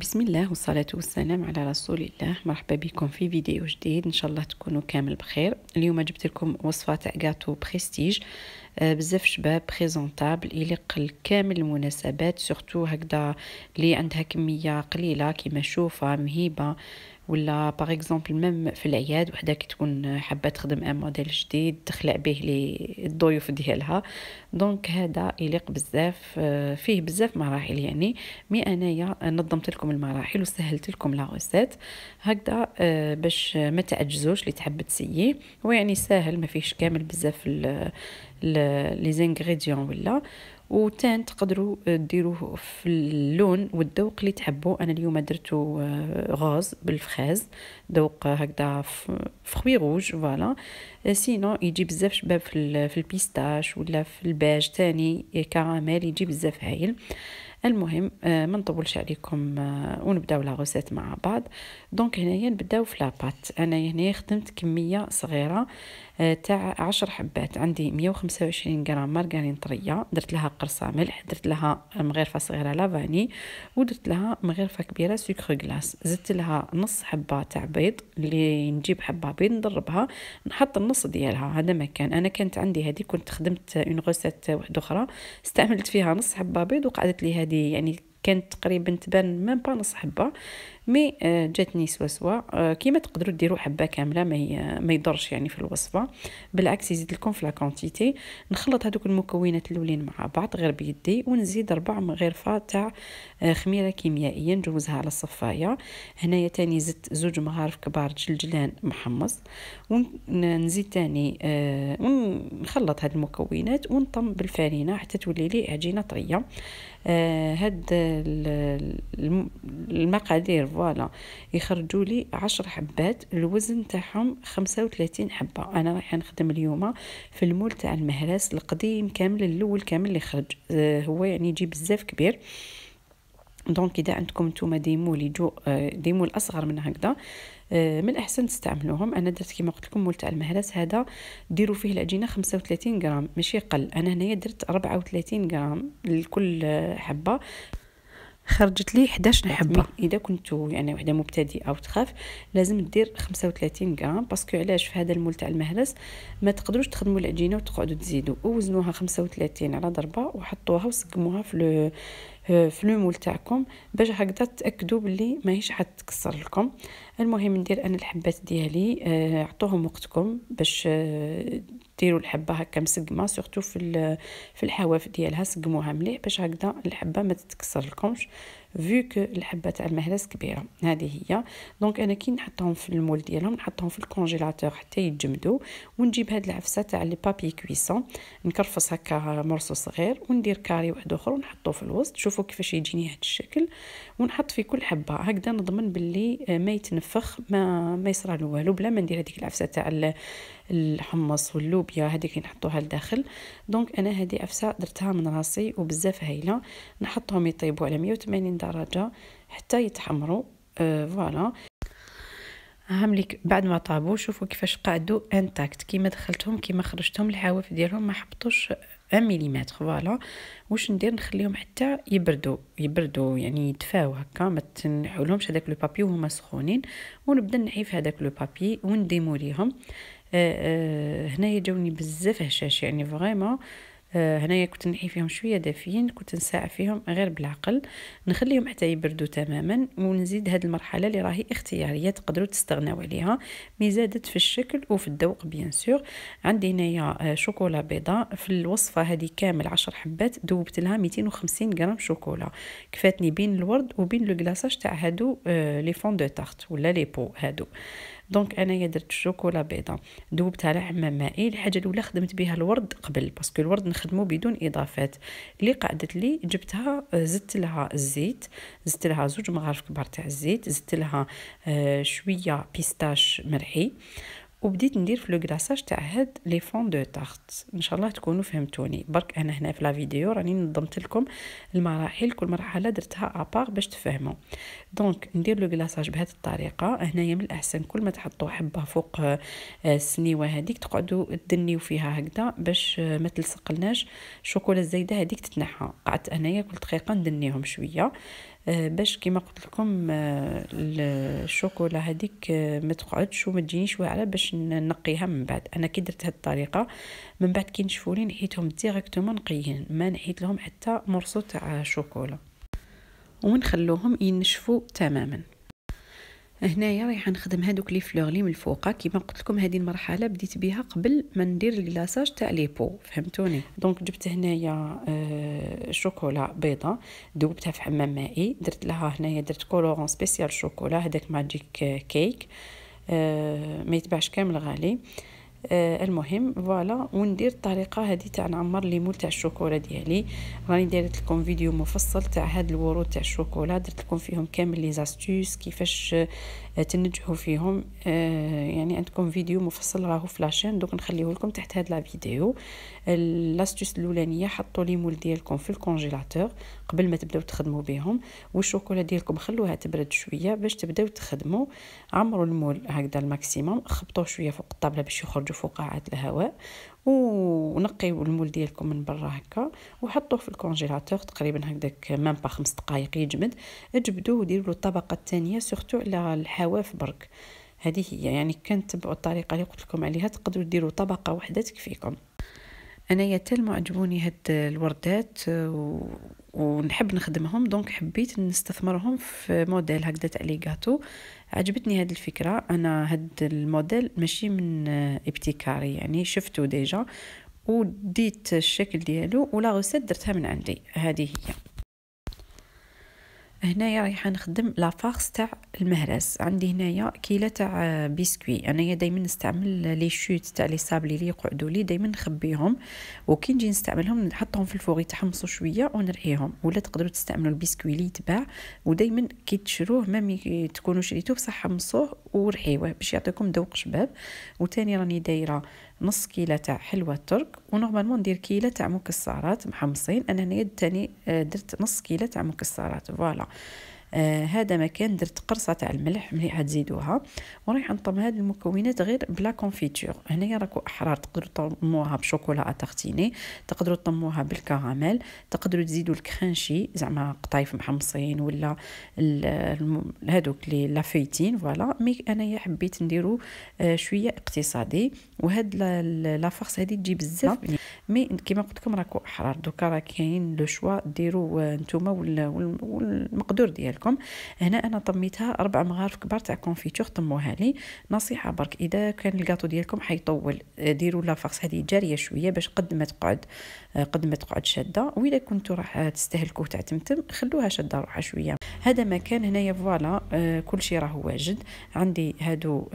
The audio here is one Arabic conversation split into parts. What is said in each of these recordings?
بسم الله والصلاة والسلام على رسول الله مرحبا بكم في فيديو جديد ان شاء الله تكونوا كامل بخير اليوم جبت لكم وصفة تاع كاطو بريستيج آه، بزاف شباب بريزونطابل يليق لكامل المناسبات سورتو هكذا اللي عندها كمية قليلة كيما شوفة مهيبة ولا باغ اكزومبل ميم في الاعياد وحده كتكون حابه تخدم ان موديل جديد تخلع به لي الضيوف ديالها دونك هذا يليق بزاف آه، فيه بزاف مراحل يعني مي انايا نظمت لكم المراحل وسهلت لكم لا روسيت هكذا آه، باش ما تعجزوش اللي تحب تسيي ويعني ساهل ما فيهش كامل بزاف لي زانغريديون ولا وتان تقدروا ديروه في اللون والذوق اللي تحبوا انا اليوم درتو آه، غاز بالفخاز ذوق هكذا فخوي روج فوالا آه، سينو يجي بزاف شباب في البيستاش ولا في الباج تاني كراميل يجي بزاف هايل المهم آه، ما نطولش عليكم آه، ونبداو لا غوسيت مع بعض دونك هنايا نبداو في لاباط انا هنايا خدمت كميه صغيره آه، تاع 10 حبات عندي 125 غرام مارغرين طريه درت لها قرصه ملح درت لها مغرفه صغيره لافاني ودرت لها مغرفه كبيره سكر غلاس زدت لها نص حبه تاع بيض اللي نجيب حبه بيض نضربها نحط النص ديالها هذا ما كان انا كانت عندي هذه كنت خدمت اون غوسيت واحده اخرى استعملت فيها نص حبه بيض وقعدت لي هذه يعني كانت تقريبا تبان ميم با نص حبه مي آه، جاتني سواسوا آه، كيما تقدروا ديروا حبه كامله ما ما يضرش يعني في الوصفه بالعكس يزيد لكم في لا كونتيتي نخلط هذوك المكونات الاولين مع بعض غير بيدي ونزيد ربع مغرفه تاع آه، خميره كيميائيه نجوزها على الصفايه هنايا تاني زدت زوج مغارف كبار جلجلان محمص ونزيد تاني ونخلط هاد المكونات ونطم بالفرينه حتى تولي لي عجينه طريه هاد المقادير فوالا يخرجوا لي عشر حبات الوزن تاعهم 35 حبة أنا رايحة نخدم اليوم في المول تاع المهراس القديم كامل الأول كامل اللي خرج آه، هو يعني يجي بزاف كبير دونك اذا عندكم نتوما دي مول يجو آه، دي مول اصغر من هكذا آه، من الاحسن تستعملوهم انا درت كيما قلت لكم مول تاع المهرس هذا ديروا فيه العجينه 35 غرام ماشي قل انا هنايا درت 34 غرام لكل حبه خرجت لي 11 حبه اذا كنتو يعني وحده مبتدئه او تخاف لازم دير 35 غرام باسكو علاش في هذا المول تاع المهرس ما تقدروش تخدموا العجينه وتقعدوا تزيدوا وزنوها 35 على ضربه وحطوها وسقموها في في لومول تاعكم باش هكذا تاكدوا بلي ماهيش حتكسر لكم المهم ندير انا الحبات ديالي آه، عطوهم وقتكم باش آه، ديروا الحبه هكا مسقمه سورتو في في الحواف ديالها سقموها مليح باش هكذا الحبه ما تتكسر لكمش فيو كو الحبه تاع المهرس كبيره هذه هي دونك انا كي نحطهم في المول ديالهم نحطهم في الكونجيلاتور حتى يتجمدوا ونجيب هاد العفسه تاع لي بابي كويسون نكرفس هكا مرصو صغير وندير كاري واحد اخر ونحطو في الوسط شوفوا كيفاش يجيني هاد الشكل ونحط في كل حبه هكذا نضمن باللي آه، ما يتنفخ ما ما يصرى له والو بلا ما ندير هذيك العفسه تاع الحمص واللوبيا هذيك نحطوها لداخل دونك انا هذه عفسه درتها من راسي وبزاف هايله نحطهم يطيبوا على 180 درجه حتى يتحمروا أه، فوالا أه هامليك بعد ما طابوا شوفوا كيفاش قعدوا انتاكت كيما دخلتهم كيما خرجتهم الحواف ديالهم ما حبطوش 1 مليمتر فوالا واش ندير نخليهم حتى يبردوا يبردوا يعني يتفاو هكا ما تنحولهمش هذاك لو بابي وهما سخونين ونبدا نعيف هذاك لو بابي ونديمو ليهم آه، آه، هنايا جاوني بزاف هشاش يعني فريمون آه، هنايا كنت نحي فيهم شويه دافيين كنت نساع فيهم غير بالعقل نخليهم حتى يبردوا تماما ونزيد هاد المرحله اللي راهي اختياريه تقدروا تستغناو عليها مي زادت في الشكل وفي الذوق بيان سور عندي هنايا شوكولا بيضاء في الوصفه هذه كامل 10 حبات ذوبت لها 250 غرام شوكولا كفاتني بين الورد وبين لو كلاصاج تاع هادو لي فون دو تارت ولا لي بو هادو دونك انايا درت الشوكولا بيضاء دوبتها على حمام مائي الحاجه الاولى خدمت بها الورد قبل باسكو الورد نخدمو بدون اضافات اللي قعدت لي جبتها آه، زدت لها الزيت زدت لها زوج مغارف كبار تاع الزيت زدت لها آه، شويه بيستاش مرحي وبديت ندير في لو كلاصاج تاع هاد لي فون دو تارت ان شاء الله تكونوا فهمتوني برك انا هنا في لا فيديو راني نظمت لكم المراحل كل مرحله درتها ابار باش تفهموا دونك ندير لو كلاصاج بهذه الطريقه هنايا من الاحسن كل ما تحطوا حبه فوق آه، السنيوه هذيك تقعدوا تدنيو فيها هكذا باش آه، ما تلصقلناش الشوكولا الزايده هذيك تتنحى قعدت انايا كل دقيقه ندنيهم شويه آه، باش كيما قلت لكم آه، الشوكولا هذيك آه، ما تقعدش وما تجينيش واعره باش نقيها من بعد انا كي درت هذه الطريقه من بعد كي نشفوا لي نحيتهم ديريكتومون نقيين ما نحيت لهم حتى مرصو تاع شوكولا ونخلوهم ينشفوا تماما هنايا رايحه نخدم هادوك لي فلوغ لي من الفوق كيما قلت لكم هذه المرحله بديت بها قبل ما ندير الكلاصاج تاع لي بو فهمتوني دونك جبت هنايا آه، شوكولا بيضه ذوبتها في حمام مائي درت لها هنايا درت كولورون سبيسيال شوكولا هذاك ماجيك كيك آه، ما يتباعش كامل غالي آه آه المهم فوالا وندير الطريقه هذه تاع نعمر لي مول تاع الشوكولا ديالي راني دارت لكم فيديو مفصل تاع هاد الورود تاع الشوكولا درت لكم فيهم كامل لي زاستوس كيفاش آه، تنجحوا فيهم آه يعني عندكم فيديو مفصل راهو في لاشين دوك نخليه لكم تحت هاد لا فيديو لاستوس الاولانيه حطوا لي مول ديالكم في الكونجيلاتور قبل ما تبداو تخدموا بهم والشوكولا ديالكم خلوها تبرد شويه باش تبداو تخدموا عمروا المول هكذا الماكسيموم خبطوه شويه فوق الطابله باش يخرجوا فقاعات الهواء ونقيو المول ديالكم من برا هكا وحطوه في الكونجيلاتور تقريبا هكداك مام با خمس دقائق يجمد جبدوه وديروا له الطبقه الثانيه سورتو على الحواف برك هذه هي يعني كنتبعوا الطريقه اللي قلت لكم عليها تقدروا ديروا طبقه واحده تكفيكم انايا حتى معجبوني هاد الوردات ونحب نخدمهم دونك حبيت نستثمرهم في موديل هكذا تاع ليغاتو عجبتني هاد الفكره انا هاد الموديل ماشي من ابتكاري يعني شفتو ديجا وديت الشكل ديالو ولا غوسيت درتها من عندي هذه هي هنايا رايحه نخدم لافاغس تاع المهرس عندي هنايا كيله تاع بسكوي انايا دائما نستعمل لي شوت تاع لي صابلي لي يقعدوا لي دائما نخبيهم وكي نجي نستعملهم نحطهم في الفوغ يتحمصوا شويه ونرعيهم ولا تقدروا تستعملوا البيسكوي لي يتباع ودائما كي تشروه مام تكونوا شريتوه بصح حمصوه رحيوه باش يعطيكم ذوق شباب وتاني راني دايره نص كيلة تاع حلوة ترك ونورمالمون ندير كيلة تاع مكسرات محمصين انا تاني آه، درت نص كيلة تاع مكسرات فوالا آه هذا مكان درت قرصه تاع الملح مليحه تزيدوها وراح نطم هاد المكونات غير بلا كونفيتور هنايا راكو احرار تقدروا تطموها بشوكولا اتارتيني تقدروا تطموها بالكراميل تقدروا تزيدوا الكرانشي زعما قطايف محمصين ولا هادوك لي لافيتين فوالا مي انايا حبيت نديرو آه شويه اقتصادي وهاد لا فورس هادي تجي بزاف نعم. مي كيما قلت لكم راكو احرار دوكا راه كاين لو شوا ديروا آه، نتوما والمقدور ديالكم لكم هنا انا طميتها اربع مغارف كبار تاع كونفيتور طموها لي نصيحه برك اذا كان الكاطو ديالكم حيطول آه، ديروا لا فارس هذه جاريه شويه باش قد ما تقعد آه، قد ما تقعد شاده واذا كنتوا راح تستهلكوه تاع تمتم خلوها شاده روحها شويه هذا مكان هنايا فوالا آه، كل شيء راه واجد عندي هادو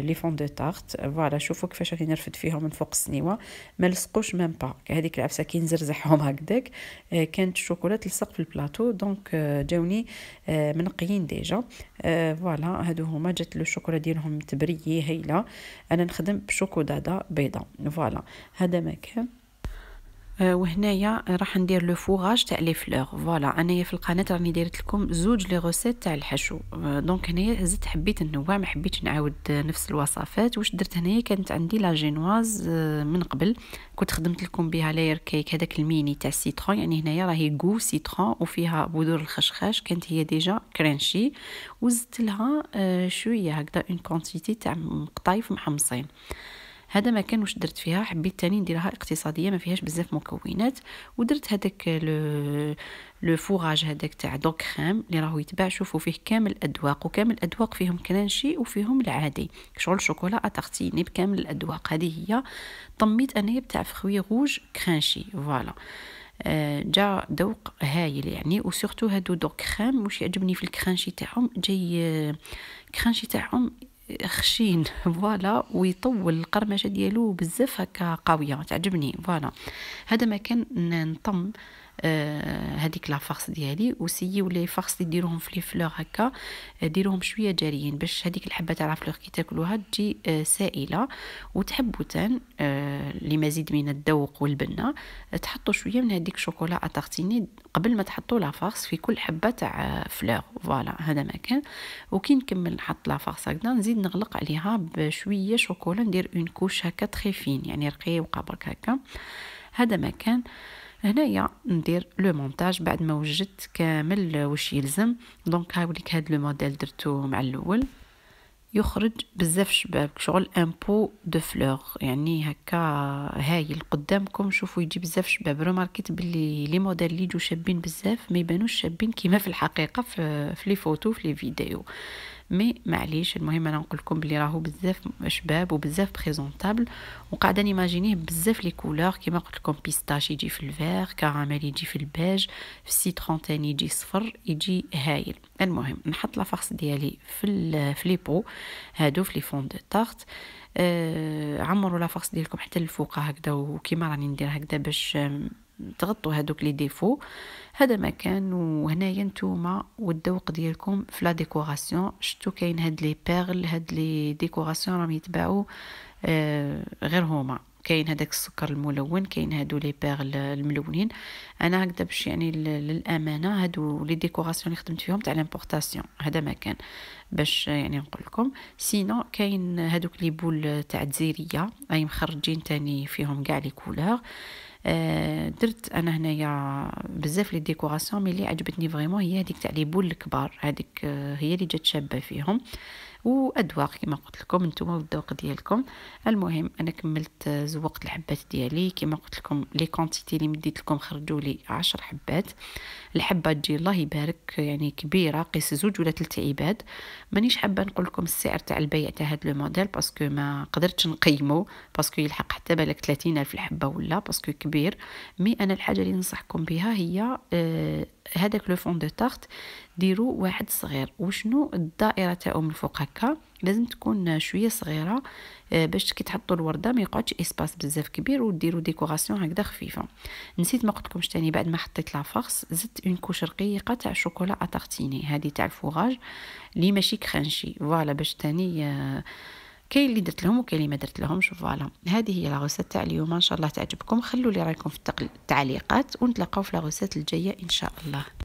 لي فون دو تارت فوالا شوفوا كيفاش راني نرفد فيهم من فوق السنيوه ما لصقوش ميم با هذيك العفسه كي نزرزحهم هكذاك كانت الشوكولا تلصق في البلاطو دونك جاوني آه، منقيين ديجا آه، فوالا هادو هما جات لو شوكولا ديالهم تبريه هايله انا نخدم بشوكولاده بيضه فوالا هذا مكان آه، وهنايا راح ندير لو فوغاج تاع لي فلور فوالا انايا في القناه راني دايرت لكم زوج لي روسيت تاع الحشو آه، دونك هنايا زدت حبيت نوع ما حبيتش نعاود نفس الوصفات واش درت هنايا كانت عندي لا جينواز آه، من قبل كنت خدمت لكم بها لاير كيك هذاك الميني تاع سيترون يعني هنايا راهي غو سيترون وفيها بذور الخشخاش كانت هي ديجا كرانشي وزدت لها شويه هكذا اون كونتيتي تاع قطايف محمصين هذا ما كان واش درت فيها حبيت تاني نديرها اقتصاديه ما فيهاش بزاف مكونات ودرت هذاك لو لو فوراج هذاك تاع دوك خام اللي راهو يتباع شوفوا فيه كامل الادواق وكامل الادواق فيهم كرانشي وفيهم العادي شغل شوكولا اتارتيني بكامل الادواق هذه هي طميت انا تاع فخوي روج كرانشي فوالا آه، جا ذوق هايل يعني وسورتو هادو دوك خام واش يعجبني في الكرانشي تاعهم جاي آه، كرانشي تاعهم خشين فوالا ويطول القرمشه ديالو بزاف هكا قويه تعجبني فوالا هذا ما كان نطم آه، هذيك لا فارس ديالي وسيو لي فارس اللي ديروهم في لي فلور هكا آه، ديروهم شويه جاريين باش هذيك الحبه تاع لا فلور كي تاكلوها تجي آه، سائله وتحبوتان اللي مزيد من الذوق والبنه تحطوا شويه من هذيك شوكولا اتارتيني قبل ما تحطوا لا في كل حبه تاع فلور فوالا هذا ما كان وكي نكمل نحط لا فارس هكذا نزيد نغلق عليها بشويه شوكولا ندير اون كوش هكا تخي فين يعني رقيق وقابرك هكا هذا ما كان آه هنايا ندير لو مونتاج بعد ما وجدت كامل واش يلزم دونك هاوليك هاد لو موديل درتو مع الاول يخرج بزاف شباب شغل امبو دو فلوغ يعني هكا هايل قدامكم شوفوا يجي بزاف شباب رماركيت باللي لي موديل اللي يجوا شابين بزاف ما يبانوش شابين كيما في الحقيقه في, في لي فوتو في لي فيديو مي معليش المهم انا نقول لكم بلي راهو بزاف شباب وبزاف بريزونطابل وقاعده نيماجينيه بزاف لي كولور كيما قلت لكم بيستاش يجي في الفير كراميل يجي في البيج في سيترون تاني يجي صفر يجي هايل المهم نحط لافارس ديالي في في لي بو هادو في لي فون دو تارت آه عمروا لافارس ديالكم حتى الفوق هكذا وكيما راني ندير هكذا باش تغطوا هذوك لي ديفو هذا ما كان وهنايا نتوما والذوق ديالكم في لا ديكوراسيون شتو كاين هاد لي بيرل هاد لي ديكوراسيون راهم يتباعوا آه، غير هما كاين هذاك السكر الملون كاين هادو لي بيرل الملونين انا هكذا باش يعني للامانه هادو لي ديكوراسيون اللي خدمت فيهم تاع لامبورطاسيون هذا ما كان باش يعني نقول لكم سينو كاين هادوك لي بول تاع تزيريه راهم مخرجين تاني فيهم كاع لي كولور آه، درت انا هنايا بزاف لي ديكوراسيون مي اللي عجبتني فريمون هي هذيك تاع لي بول الكبار هذيك آه، هي اللي جات شابه فيهم واذواق كما قلت لكم نتوما والذوق ديالكم المهم انا كملت زوقت الحبات ديالي كما قلت لكم لي كونتيتي اللي مديت لكم خرجوا لي 10 حبات الحبه تجي الله يبارك يعني كبيره قيس زوج ولا ثلاث عباد مانيش حابه نقول لكم السعر تاع البيع تاع هذا موديل باسكو ما قدرتش نقيمه باسكو يلحق حتى بالك 30 الف الحبه ولا باسكو كبير مي انا الحاجه اللي ننصحكم بها هي آه، هذاك لو فون دو تارت ديروا واحد صغير وشنو الدائره تاعو من الفوق هكا لازم تكون شويه صغيره آه، باش كي تحطوا الورده ما يقعدش اسباس بزاف كبير وديروا ديكوراسيون هكذا خفيفه نسيت ما قلتلكمش تاني بعد ما حطيت لافارس زدت اون كوش رقيقه تاع شوكولا اتارتيني هذه تاع الفوراج لي ماشي كرانشي فوالا باش تاني آه، كاين اللي درت لهم وكاين اللي ما درت لهمش فوالا هذه هي لا تاع اليوم ان شاء الله تعجبكم خلوا لي رايكم في التعليقات ونتلاقاو في لا الجايه ان شاء الله